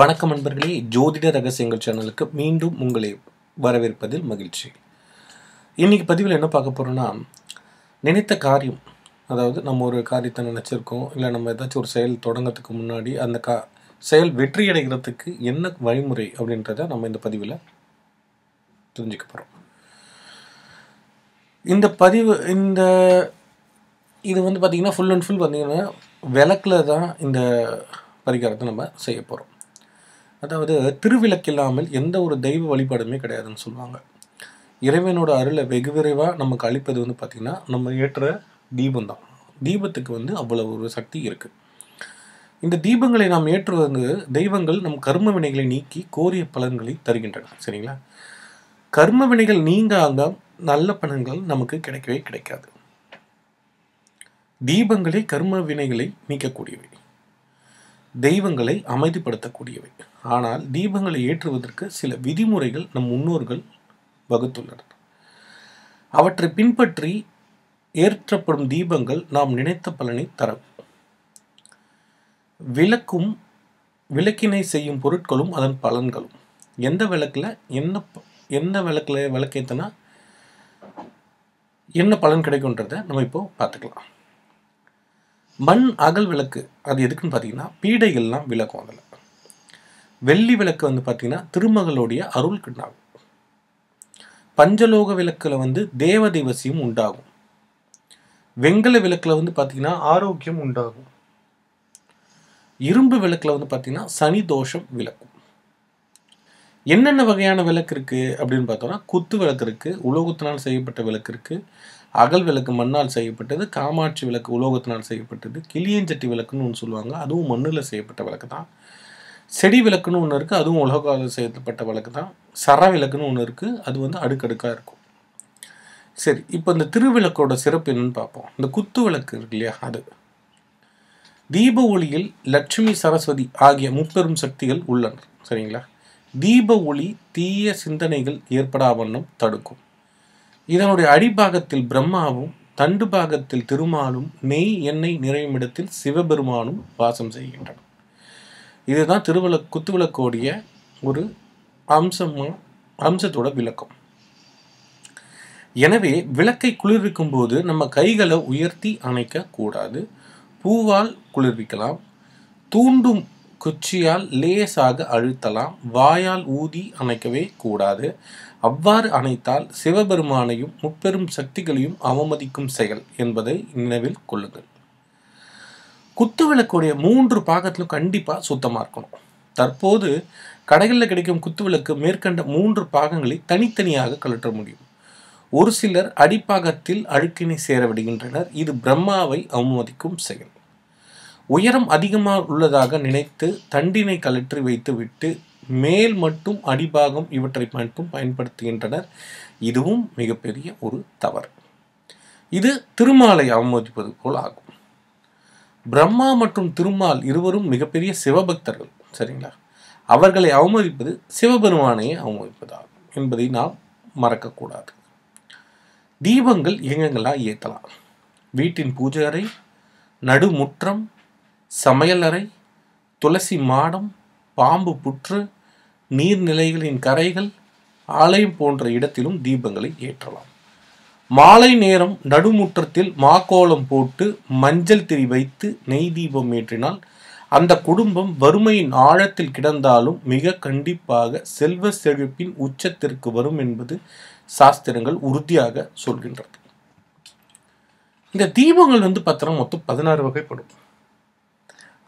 வணக்கம் நண்பர்களே ஜோதிட ரகசியங்கள் சேனலுக்கு மீண்டும் உங்களை வரவேற்பதில் மகிழ்ச்சி இன்றைக்கி பதிவில் என்ன பார்க்க போகிறோன்னா நினைத்த காரியம் அதாவது நம்ம ஒரு காரியத்தை நினச்சிருக்கோம் இல்லை நம்ம ஏதாச்சும் ஒரு செயல் தொடங்கிறதுக்கு முன்னாடி அந்த கா செயல் வெற்றி அடைகிறதுக்கு என்ன வழிமுறை அப்படின்றத நம்ம இந்த பதிவில் தெரிஞ்சுக்க போகிறோம் இந்த பதிவு இந்த இது வந்து பார்த்திங்கன்னா ஃபுல் அண்ட் ஃபுல் பார்த்திங்கன்னா விளக்கில் தான் இந்த பரிகாரத்தை நம்ம செய்ய போகிறோம் அதாவது திருவிளக்கில்லாமல் எந்த ஒரு தெய்வ வழிபாடுமே கிடையாதுன்னு சொல்லுவாங்க இறைவனோட அருளை வெகு விரைவாக நமக்கு அளிப்பது வந்து பார்த்திங்கன்னா நம்ம ஏற்ற தீபம் தான் தீபத்துக்கு வந்து அவ்வளோ ஒரு சக்தி இருக்குது இந்த தீபங்களை நாம் ஏற்றுவது தெய்வங்கள் நம் கர்ம வினைகளை நீக்கி கோரிய பலன்களை தருகின்றன சரிங்களா கர்ம வினைகள் நீங்காத நல்ல பலன்கள் நமக்கு கிடைக்கவே கிடைக்காது தீபங்களே கர்ம வினைகளை நீக்கக்கூடியவை தெய்வங்களை அமைதிப்படுத்தக்கூடியவை ஆனால் தீபங்களை ஏற்றுவதற்கு சில விதிமுறைகள் நம் முன்னோர்கள் வகுத்துள்ளனர் அவற்றை பின்பற்றி ஏற்றப்படும் தீபங்கள் நாம் நினைத்த பலனை தரும் விளக்கும் விளக்கினை செய்யும் பொருட்களும் அதன் பலன்களும் எந்த விளக்கில் என்ன எந்த விளக்கில் விளக்கேற்றினா என்ன பலன் கிடைக்கும்ன்றதை நம்ம இப்போது பார்த்துக்கலாம் மண் அகல் விளக்கு அது எதுக்குன்னு பார்த்தீங்கன்னா பீடைகள்லாம் விளக்கும் அதில் வெள்ளி விளக்கு வந்து பார்த்தீங்கன்னா திருமகளுடைய அருள் கிண்ணாகும் பஞ்சலோக விளக்கில் வந்து தேவதேவசியும் உண்டாகும் வெங்கல விளக்கில் வந்து பார்த்தீங்கன்னா ஆரோக்கியம் உண்டாகும் இரும்பு விளக்கில் வந்து பார்த்தீங்கன்னா சனி தோஷம் விளக்கும் என்னென்ன வகையான விளக்கு இருக்குது அப்படின்னு பார்த்தோம்னா குத்து விளக்கு இருக்குது உலோகத்தினால் செய்யப்பட்ட விளக்கு இருக்குது அகல் விளக்கு மண்ணால் செய்யப்பட்டது காமாட்சி விளக்கு உலோகத்தினால் செய்யப்பட்டது கிளியஞ்சட்டி விளக்குன்னு ஒன்று சொல்லுவாங்க அதுவும் மண்ணில் செய்யப்பட்ட விளக்கு தான் செடி விளக்குன்னு ஒன்று இருக்குது அதுவும் உலோகால் செய்யப்பட்ட விளக்கு தான் சர விளக்குன்னு ஒன்று இருக்குது அது வந்து அடுக்கடுக்காக இருக்கும் சரி இப்போ இந்த திருவிளக்கோட சிறப்பு என்னன்னு பார்ப்போம் இந்த குத்து விளக்கு இருக்கு இல்லையா அது தீப ஒளியில் லட்சுமி சரஸ்வதி ஆகிய முப்பெரும் சக்திகள் உள்ளன சரிங்களா தீப ஒளி தீய சிந்தனைகள் ஏற்படா வண்ணம் தடுக்கும் இதனுடைய அடிபாகத்தில் பிரம்மாவும் தண்டு பாகத்தில் திருமாலும் நெய் எண்ணெய் நிறையுமிடத்தில் சிவபெருமானும் வாசம் செய்கின்றன இதுதான் திருவிழ குத்துவிளக்கோடிய ஒரு அம்சமாக அம்சத்தோட விளக்கம் எனவே விளக்கை குளிர்விக்கும் போது நம்ம கைகளை உயர்த்தி அணைக்க கூடாது பூவால் குளிர்விக்கலாம் தூண்டும் குச்சியால் லேசாக அழுத்தலாம் வாயால் ஊதி அணைக்கவே கூடாது அவ்வாறு அணைத்தால் சிவபெருமானையும் முப்பெரும் சக்திகளையும் அவமதிக்கும் செயல் என்பதை நினைவில் கொள்ளுங்கள் குத்துவிளக்குடைய மூன்று பாகத்திலும் கண்டிப்பாக சுத்தமாக இருக்கணும் தற்போது கடைகளில் கிடைக்கும் குத்துவிளக்கு மேற்கண்ட மூன்று பாகங்களை தனித்தனியாக கழற்ற முடியும் ஒரு சிலர் அடிப்பாகத்தில் அழுக்கினை சேர விடுகின்றனர் இது பிரம்மாவை அவமதிக்கும் செயல் உயரம் அதிகமாக உள்ளதாக நினைத்து தண்டினை கலற்றி வைத்துவிட்டு மேல் மட்டும் அடிபாகம் இவற்றை மட்டும் பயன்படுத்துகின்றனர் இதுவும் மிகப்பெரிய ஒரு தவறு இது திருமாலை அவமதிப்பது போல் ஆகும் பிரம்மா மற்றும் திருமால் இருவரும் மிகப்பெரிய சிவபக்தர்கள் சரிங்களா அவர்களை அவமதிப்பது சிவபெருமானையே அவமதிப்பதாகும் என்பதை நாம் மறக்கக்கூடாது தீபங்கள் இயங்கங்களாக ஏற்றலாம் வீட்டின் பூஜை அறை நடுமுற்றம் சமையலறை துளசி மாடம் பாம்பு புற்று நீர்நிலைகளின் கரைகள் ஆலயம் போன்ற இடத்திலும் தீபங்களை ஏற்றலாம் மாலை நேரம் நடுமுற்றத்தில் மாக்கோலம் போட்டு மஞ்சள் திரி வைத்து நெய் தீபம் ஏற்றினால் அந்த குடும்பம் வறுமையின் ஆழத்தில் கிடந்தாலும் மிக கண்டிப்பாக செல்வ செழிப்பின் உச்சத்திற்கு வரும் என்பது சாஸ்திரங்கள் உறுதியாக சொல்கின்றது இந்த தீபங்கள் வந்து பத்திரம் மொத்தம் பதினாறு வகைப்படும்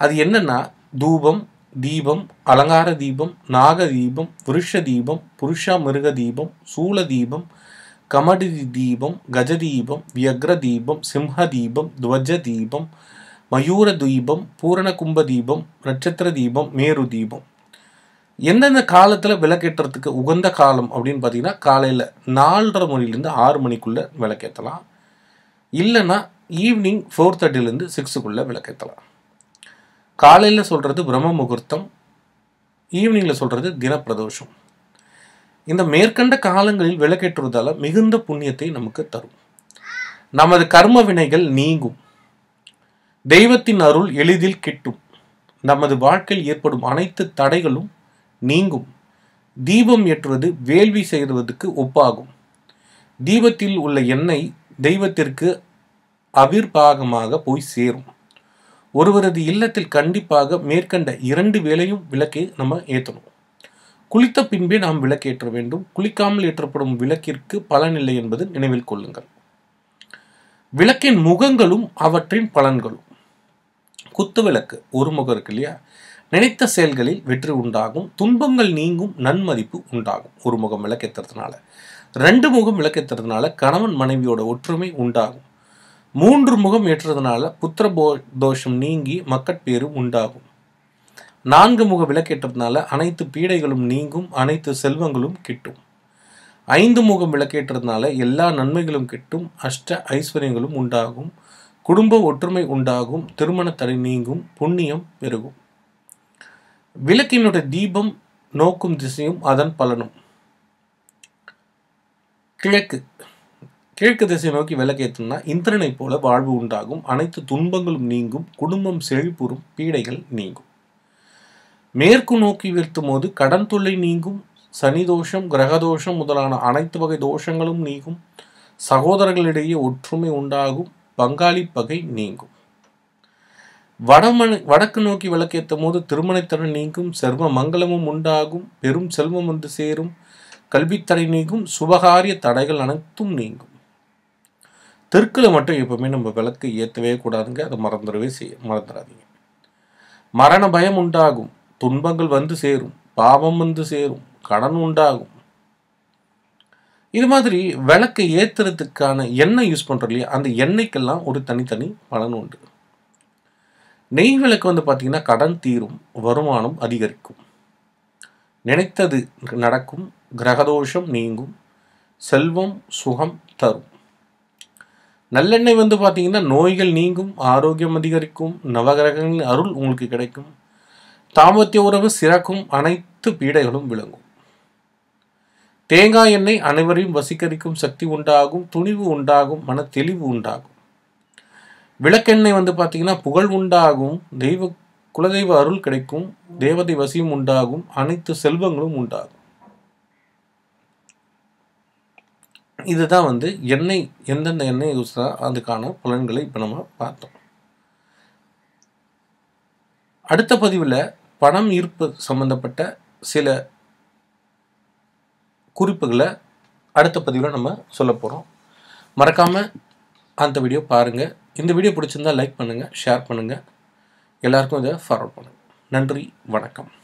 அது என்னன்னா தூபம் தீபம் அலங்கார தீபம் நாக தீபம் விருஷ தீபம் புருஷா மிருக தீபம் சூல தீபம் கமடி தீபம் கஜ தீபம் வியக்ர தீபம் சிம்ஹ தீபம் துவஜ தீபம் மயூர தீபம் பூரண கும்ப தீபம் நட்சத்திர தீபம் மேரு தீபம் எந்தெந்த காலத்தில் விளக்கேற்றுறதுக்கு உகந்த காலம் அப்படின்னு பார்த்தீங்கன்னா காலையில் நாலரை மணிலேருந்து ஆறு மணிக்குள்ளே விளக்கேற்றலாம் இல்லைன்னா ஈவினிங் ஃபோர் தேர்ட்டிலேருந்து சிக்ஸுக்குள்ளே விளக்கேற்றலாம் காலையில் சொல்கிறது பிரம்ம முகூர்த்தம் ஈவினிங்கில் சொல்கிறது தினப்பிரதோஷம் இந்த மேற்கண்ட காலங்களில் விளக்கேற்றுவதால் மிகுந்த புண்ணியத்தை நமக்கு தரும் நமது கர்ம வினைகள் நீங்கும் தெய்வத்தின் அருள் எளிதில் கிட்டும் நமது வாழ்க்கையில் ஏற்படும் அனைத்து தடைகளும் நீங்கும் தீபம் ஏற்றுவது வேள்வி செய்வதற்கு ஒப்பாகும் தீபத்தில் உள்ள எண்ணெய் தெய்வத்திற்கு அவிர்பாகமாக போய் சேரும் ஒருவரது இல்லத்தில் கண்டிப்பாக மேற்கண்ட இரண்டு வேலையும் விளக்கை நம்ம ஏற்றணும் குளித்த பின்பே நாம் விளக்கேற்ற வேண்டும் குளிக்காமல் ஏற்றப்படும் விளக்கிற்கு பலனில்லை என்பது நினைவில் கொள்ளுங்கள் விளக்கின் முகங்களும் அவற்றின் பலன்களும் குத்து விளக்கு ஒரு முகம் இருக்கு இல்லையா நினைத்த செயல்களில் வெற்றி உண்டாகும் துன்பங்கள் நீங்கும் நன்மதிப்பு உண்டாகும் ஒரு முகம் விளக்கேற்றுறதுனால ரெண்டு முகம் விளக்கேற்றுறதுனால கணவன் மனைவியோட ஒற்றுமை உண்டாகும் மூன்று முகம் ஏற்றதுனால புத்திர தோஷம் நீங்கி மக்கட்பேரும் உண்டாகும் நான்கு முக விளக்கேற்றதுனால அனைத்து பீடைகளும் நீங்கும் அனைத்து செல்வங்களும் கிட்டும் ஐந்து முகம் விளக்கேற்றதுனால எல்லா நன்மைகளும் கிட்டும் அஷ்ட ஐஸ்வர்யங்களும் உண்டாகும் குடும்ப ஒற்றுமை உண்டாகும் திருமண தடை நீங்கும் புண்ணியம் பெருகும் விளக்கினுடைய தீபம் நோக்கும் திசையும் அதன் பலனும் கிழக்கு கிழக்கு திசை நோக்கி விளக்கேற்றுனா இந்திரனைப் போல வாழ்வு உண்டாகும் அனைத்து துன்பங்களும் நீங்கும் குடும்பம் செழிப்புறும் பீடைகள் நீங்கும் மேற்கு நோக்கி வீழ்த்தும் போது கடன் தொல்லை நீங்கும் சனி தோஷம் கிரகதோஷம் முதலான அனைத்து வகை தோஷங்களும் நீங்கும் சகோதரர்களிடையே ஒற்றுமை உண்டாகும் பங்காளி பகை நீங்கும் வடமனை வடக்கு நோக்கி விளக்கேற்றும் போது திருமணத்திறன் நீங்கும் செல்வ மங்களமும் உண்டாகும் பெரும் செல்வம் வந்து சேரும் கல்வித்தடை நீங்கும் சுபகாரிய தடைகள் அனைத்தும் நீங்கும் தெற்கில் மட்டும் எப்போவுமே நம்ம விளக்கு ஏற்றவே கூடாதுங்க அதை மறந்துடவே செய்ய மறந்துடாதீங்க மரண பயம் உண்டாகும் துன்பங்கள் வந்து சேரும் பாவம் வந்து சேரும் கடன் உண்டாகும் இது மாதிரி விளக்கு ஏற்றுறதுக்கான எண்ணெய் யூஸ் பண்ணுறோம் இல்லையா அந்த எண்ணெய்க்கெல்லாம் ஒரு தனித்தனி பலன் உண்டு நெய் விளக்கு வந்து பார்த்திங்கன்னா கடன் தீரும் வருமானம் அதிகரிக்கும் நினைத்தது நடக்கும் கிரகதோஷம் நீங்கும் செல்வம் சுகம் தரும் நல்லெண்ணெய் வந்து பார்த்தீங்கன்னா நோய்கள் நீங்கும் ஆரோக்கியம் அதிகரிக்கும் நவகிரகங்களின் அருள் உங்களுக்கு கிடைக்கும் தாமத்திய உறவு சிறக்கும் அனைத்து பீடைகளும் விளங்கும் தேங்காய் எண்ணெய் அனைவரையும் வசீகரிக்கும் சக்தி உண்டாகும் துணிவு உண்டாகும் மன தெளிவு உண்டாகும் விளக்கெண்ணெய் வந்து பார்த்தீங்கன்னா புகழ் உண்டாகும் தெய்வ குலதெய்வ அருள் கிடைக்கும் தேவதை வசியம் உண்டாகும் அனைத்து செல்வங்களும் உண்டாகும் இதுதான் வந்து எண்ணெய் எந்தெந்த எண்ணெய் யூஸ் தான் அதுக்கான புலன்களை இப்போ நம்ம பார்த்தோம் அடுத்த பதிவில் பணம் ஈர்ப்பு சம்மந்தப்பட்ட சில குறிப்புகளை அடுத்த பதிவில் நம்ம சொல்ல போகிறோம் மறக்காமல் அந்த வீடியோ பாருங்கள் இந்த வீடியோ பிடிச்சிருந்தால் லைக் பண்ணுங்கள் ஷேர் பண்ணுங்கள் எல்லாருக்கும் இதை ஃபார்வர்ட் பண்ணுங்கள் நன்றி வணக்கம்